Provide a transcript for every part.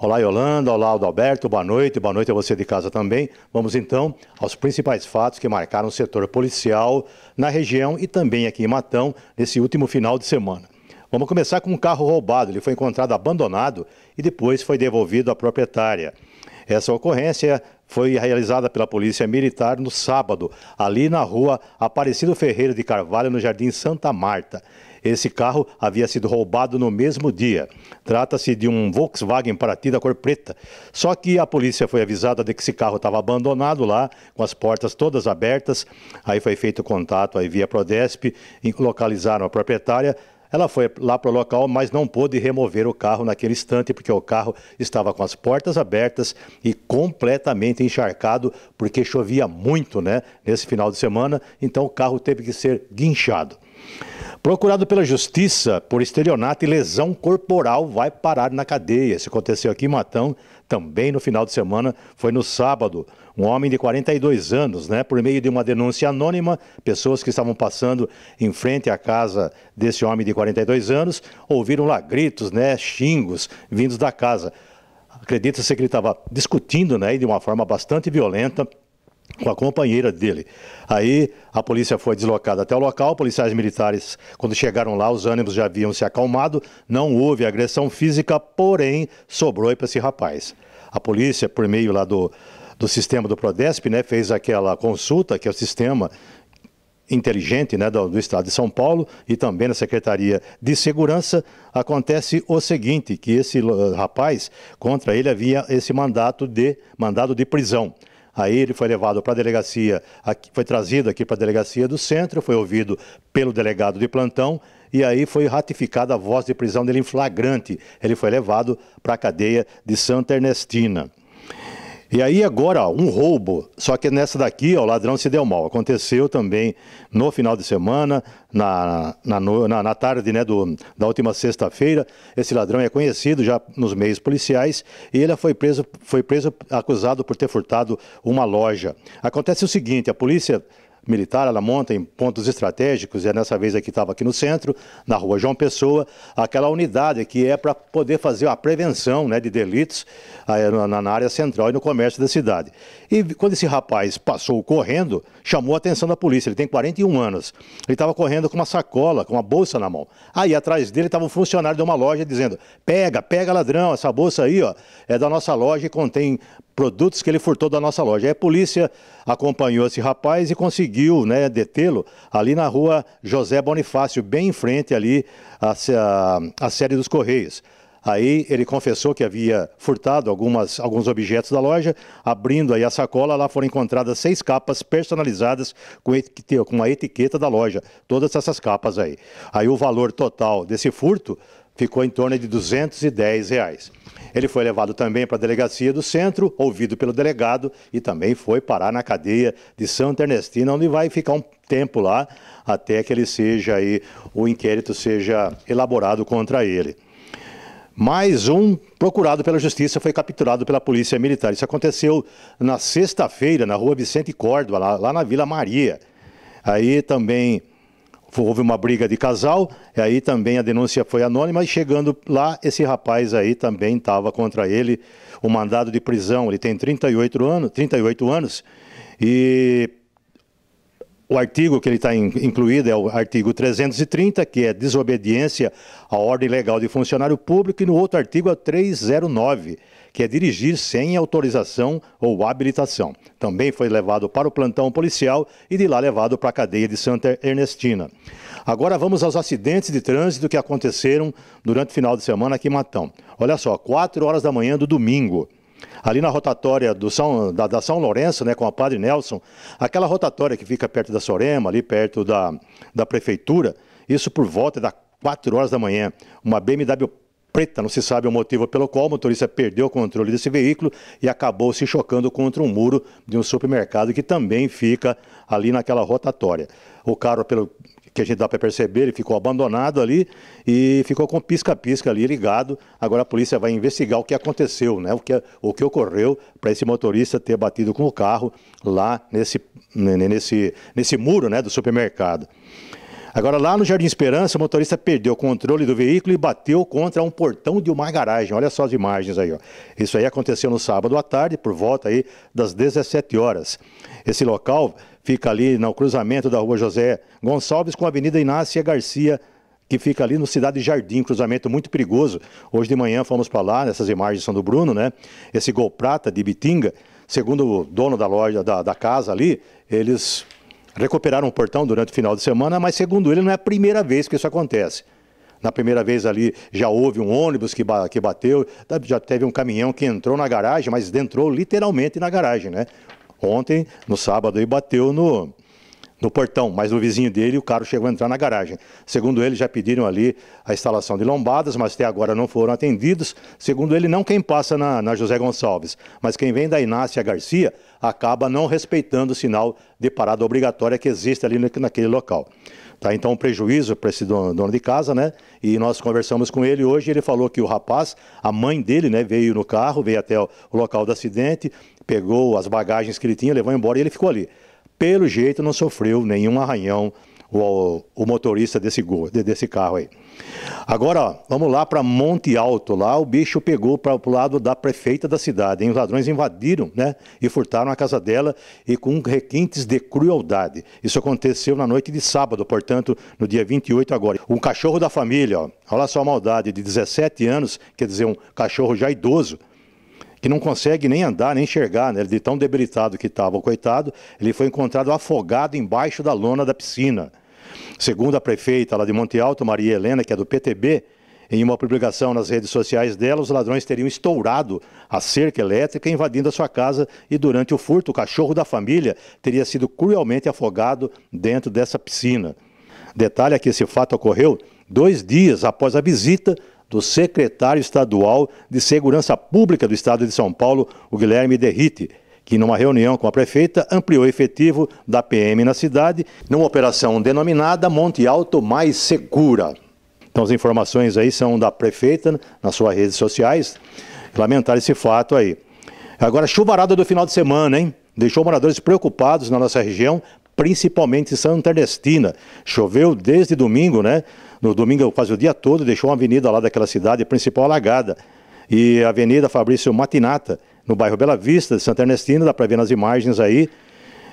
Olá, Yolanda. Olá, Adalberto. Boa noite. Boa noite a você de casa também. Vamos então aos principais fatos que marcaram o setor policial na região e também aqui em Matão nesse último final de semana. Vamos começar com um carro roubado. Ele foi encontrado abandonado e depois foi devolvido à proprietária. Essa ocorrência foi realizada pela Polícia Militar no sábado, ali na rua Aparecido Ferreira de Carvalho, no Jardim Santa Marta. Esse carro havia sido roubado no mesmo dia. Trata-se de um Volkswagen Paraty da cor preta. Só que a polícia foi avisada de que esse carro estava abandonado lá, com as portas todas abertas. Aí foi feito contato aí via Prodesp, localizaram a proprietária. Ela foi lá para o local, mas não pôde remover o carro naquele instante, porque o carro estava com as portas abertas e completamente encharcado, porque chovia muito né, nesse final de semana, então o carro teve que ser guinchado. Procurado pela justiça por estelionato e lesão corporal, vai parar na cadeia. Isso aconteceu aqui em Matão, também no final de semana, foi no sábado. Um homem de 42 anos, né, por meio de uma denúncia anônima, pessoas que estavam passando em frente à casa desse homem de 42 anos ouviram lá gritos, né, xingos vindos da casa. Acredita-se que ele estava discutindo né, de uma forma bastante violenta com a companheira dele. Aí a polícia foi deslocada até o local, policiais militares, quando chegaram lá, os ânimos já haviam se acalmado, não houve agressão física, porém sobrou para esse rapaz. A polícia, por meio lá do, do sistema do Prodesp, né, fez aquela consulta, que é o sistema inteligente né, do, do, Estado de São Paulo e também na Secretaria de Segurança, acontece o seguinte, que esse eh, rapaz, contra ele havia esse mandato de, mandado de prisão. Aí ele foi levado para a delegacia, aqui, foi trazido aqui para a delegacia do centro, foi ouvido pelo delegado de plantão e aí foi ratificada a voz de prisão dele em flagrante. Ele foi levado para a cadeia de Santa Ernestina. E aí agora, ó, um roubo. Só que nessa daqui, ó, o ladrão se deu mal. Aconteceu também no final de semana, na, na, na, na tarde né, do, da última sexta-feira. Esse ladrão é conhecido já nos meios policiais e ele foi preso, foi preso acusado por ter furtado uma loja. Acontece o seguinte, a polícia militar, ela monta em pontos estratégicos, e é nessa vez aqui estava aqui no centro, na rua João Pessoa, aquela unidade que é para poder fazer a prevenção né, de delitos aí, na, na, área central e no comércio da cidade. E quando esse rapaz passou correndo, chamou a atenção da polícia, ele tem 41 anos. Ele estava correndo com uma sacola, com uma bolsa na mão. Aí atrás dele estava um funcionário de uma loja dizendo, pega, pega ladrão, essa bolsa aí ó, é da nossa loja e contém produtos que ele furtou da nossa loja. Aí a polícia acompanhou esse rapaz e conseguiu né, detê-lo ali na rua José Bonifácio, bem em frente ali à, à sede dos Correios. Aí ele confessou que havia furtado algumas, alguns objetos da loja. Abrindo aí a sacola, lá foram encontradas seis capas personalizadas com, com a etiqueta da loja. Todas essas capas aí. Aí o valor total desse furto ficou em torno de 210 reais. Ele foi levado também para a delegacia do centro, ouvido pelo delegado e também foi parar na cadeia de Santa Ernestina, onde vai ficar um tempo lá até que ele seja aí o inquérito seja elaborado contra ele. Mais um procurado pela justiça foi capturado pela polícia militar. Isso aconteceu na sexta-feira na rua Vicente Córdoba, lá, lá na Vila Maria. Aí também houve uma briga de casal, e aí também a denúncia foi anônima, e chegando lá, esse rapaz aí também estava contra ele o mandado de prisão. Ele tem 38 anos, 38 anos e o artigo que ele está incluído é o artigo 330, que é desobediência à ordem legal de funcionário público, e no outro artigo é 309, que é dirigir sem autorização ou habilitação. Também foi levado para o plantão policial e de lá levado para a cadeia de Santa Ernestina. Agora vamos aos acidentes de trânsito que aconteceram durante o final de semana aqui em Matão. Olha só, 4 horas da manhã do domingo ali na rotatória do São, da, da, São Lourenço, né, com a Padre Nelson, aquela rotatória que fica perto da Sorema, ali perto da, da prefeitura, isso por volta das 4 horas da manhã, uma BMW preta, não se sabe o motivo pelo qual o motorista perdeu o controle desse veículo e acabou se chocando contra um muro de um supermercado que também fica ali naquela rotatória. O carro, pelo que a gente dá para perceber, ele ficou abandonado ali e ficou com pisca-pisca ali ligado. Agora a polícia vai investigar o que aconteceu, né? o, que, o que ocorreu para esse motorista ter batido com o carro lá nesse, nesse, nesse muro né, do supermercado. Agora, lá no Jardim Esperança, o motorista perdeu o controle do veículo e bateu contra um portão de uma garagem. Olha só as imagens aí. Ó. Isso aí aconteceu no sábado à tarde, por volta aí das 17 horas. Esse local fica ali no cruzamento da rua José Gonçalves com a Avenida Inácia Garcia que fica ali no Cidade Jardim, cruzamento muito perigoso. Hoje de manhã fomos para lá, essas imagens são do Bruno, né? Esse gol prata de Bitinga, segundo o dono da loja, da, da casa ali, eles recuperaram o portão durante o final de semana, mas segundo ele, não é a primeira vez que isso acontece. Na primeira vez ali já houve um ônibus que, que bateu, já teve um caminhão que entrou na garagem, mas entrou literalmente na garagem, né? Ontem, no sábado, aí bateu no, no portão, mas o vizinho dele, o carro chegou a entrar na garagem. Segundo ele, já pediram ali a instalação de lombadas, mas até agora não foram atendidos. Segundo ele, não quem passa na, na José Gonçalves, mas quem vem da Inácia Garcia acaba não respeitando o sinal de parada obrigatória que existe ali naquele local. Tá, então, um prejuízo para esse dono, dono, de casa, né? E nós conversamos com ele hoje. Ele falou que o rapaz, a mãe dele, né, veio no carro, veio até o, o local do acidente, pegou as bagagens que ele tinha, levou embora e ele ficou ali. Pelo jeito, não sofreu nenhum arranhão o, o motorista desse, desse carro aí. Agora, ó, vamos lá para Monte Alto. Lá o bicho pegou para o lado da prefeita da cidade. Hein? Os ladrões invadiram né? e furtaram a casa dela e com requintes de crueldade. Isso aconteceu na noite de sábado, portanto, no dia 28 agora. Um cachorro da família, ó, olha só a maldade, de 17 anos, quer dizer, um cachorro já idoso, que não consegue nem andar, nem enxergar, né? De tão debilitado que estava o coitado, ele foi encontrado afogado embaixo da lona da piscina. Segundo a prefeita lá de Monte Alto, Maria Helena, que é do PTB, em uma publicação nas redes sociais dela, os ladrões teriam estourado a cerca elétrica invadindo a sua casa e durante o furto, o cachorro da família teria sido cruelmente afogado dentro dessa piscina. Detalhe é que esse fato ocorreu dois dias após a visita do secretário estadual de Segurança Pública do Estado de São Paulo, o Guilherme Derrite, que, numa reunião com a prefeita, ampliou o efetivo da PM na cidade, numa operação denominada Monte Alto Mais Segura. Então, as informações aí são da prefeita, nas suas redes sociais, lamentar esse fato aí. Agora, chuvarada do final de semana, hein? Deixou moradores preocupados na nossa região, principalmente Santa Ernestina. Choveu desde domingo, né? no domingo quase o dia todo, deixou uma avenida lá daquela cidade principal alagada. E a Avenida Fabrício Matinata, no bairro Bela Vista, de Santa Ernestina, dá para ver nas imagens aí,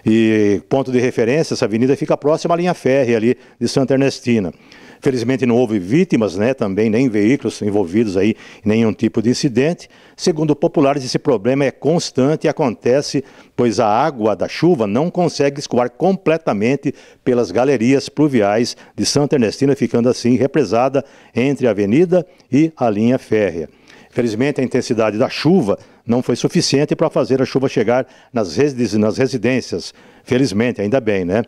e ponto de referência, essa avenida fica próxima à linha férrea ali de Santa Ernestina. Felizmente não houve vítimas, né, também nem veículos envolvidos aí em nenhum tipo de incidente. Segundo populares, esse problema é constante e acontece pois a água da chuva não consegue escoar completamente pelas galerias pluviais de Santa Ernestina, ficando assim represada entre a avenida e a linha férrea. Felizmente, a intensidade da chuva não foi suficiente para fazer a chuva chegar nas, residências. Felizmente, ainda bem, né?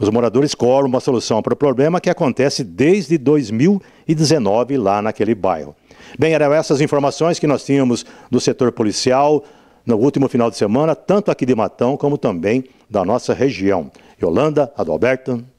Os moradores cobram uma solução para o problema que acontece desde 2019 lá naquele bairro. Bem, eram essas informações que nós tínhamos do setor policial no último final de semana, tanto aqui de Matão como também da nossa região. Yolanda, Adalberto.